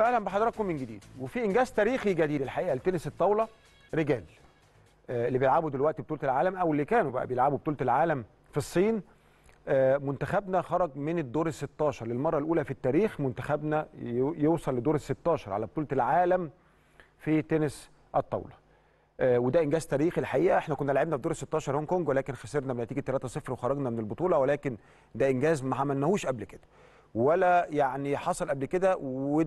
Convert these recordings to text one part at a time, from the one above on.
اهلا بحضراتكم من جديد وفي انجاز تاريخي جديد الحقيقه لتنس الطاوله رجال آه، اللي بيلعبوا دلوقتي بطوله العالم او اللي كانوا بقى بيلعبوا بطوله العالم في الصين آه، منتخبنا خرج من الدور ال 16 للمره الاولى في التاريخ منتخبنا يوصل لدور ال 16 على بطوله العالم في تنس الطاوله آه، وده انجاز تاريخي الحقيقه احنا كنا لعبنا في دور ال 16 هونج كونج ولكن خسرنا بنتيجه 3-0 وخرجنا من البطوله ولكن ده انجاز ما عملناهوش قبل كده ولا يعني حصل قبل كده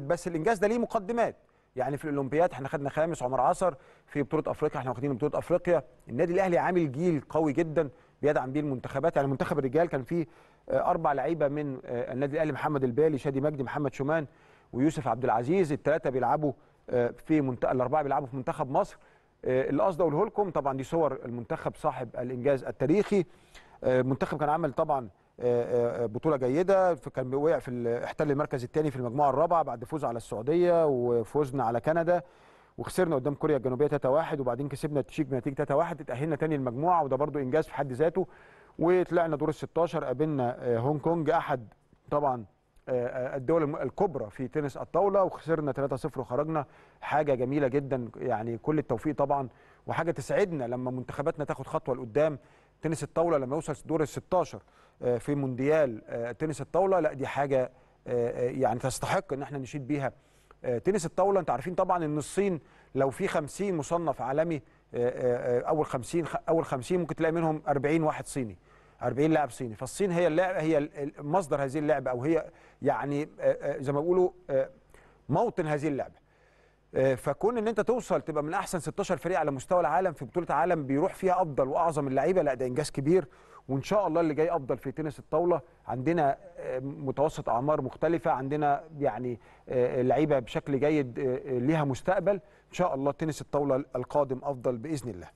بس الانجاز ده ليه مقدمات يعني في الاولمبياد احنا خدنا خامس عمر عصر في بطوله افريقيا احنا واخدين بطوله افريقيا النادي الاهلي عامل جيل قوي جدا بيدعم بيه المنتخبات يعني منتخب الرجال كان فيه آه، اربع لعيبه من آه، النادي الاهلي محمد البالي شادي مجدي محمد شومان ويوسف عبد العزيز الثلاثه بيلعبوا آه، في منتخب الاربعه بيلعبوا في منتخب مصر اللي قصدي اقوله لكم طبعا دي صور المنتخب صاحب الانجاز التاريخي المنتخب كان عامل طبعا آه، آه، آه، بطوله جيده كان وقع في احتل المركز الثاني في المجموعه الرابعه بعد فوز على السعوديه وفوزنا على كندا وخسرنا قدام كوريا الجنوبيه 3-1 وبعدين كسبنا التشيك بنتيجه 3-1 اتاهلنا تاني المجموعه وده برده انجاز في حد ذاته وطلعنا دور ال 16 قابلنا هونج كونج احد طبعا آه، آه، الدول الكبرى في تنس الطاوله وخسرنا 3-0 وخرجنا حاجه جميله جدا يعني كل التوفيق طبعا وحاجه تسعدنا لما منتخباتنا تاخد خطوه لقدام تنس الطاوله لما يوصل دور ال 16 آه، في مونديال تنس الطاوله لا دي حاجه يعني تستحق ان احنا نشيد بيها تنس الطاوله انتوا عارفين طبعا ان الصين لو في 50 مصنف عالمي اول 50 اول 50 ممكن تلاقي منهم 40 واحد صيني 40 لاعب صيني فالصين هي اللعبه هي مصدر هذه اللعبه او هي يعني آه، آه، زي ما بيقولوا آه، موطن هذه اللعبه فكون ان انت توصل تبقى من احسن 16 فريق على مستوى العالم في بطوله عالم بيروح فيها افضل واعظم اللعيبه لا ده انجاز كبير وان شاء الله اللي جاي افضل في تنس الطاوله عندنا متوسط اعمار مختلفه عندنا يعني لعيبه بشكل جيد ليها مستقبل ان شاء الله تنس الطاوله القادم افضل باذن الله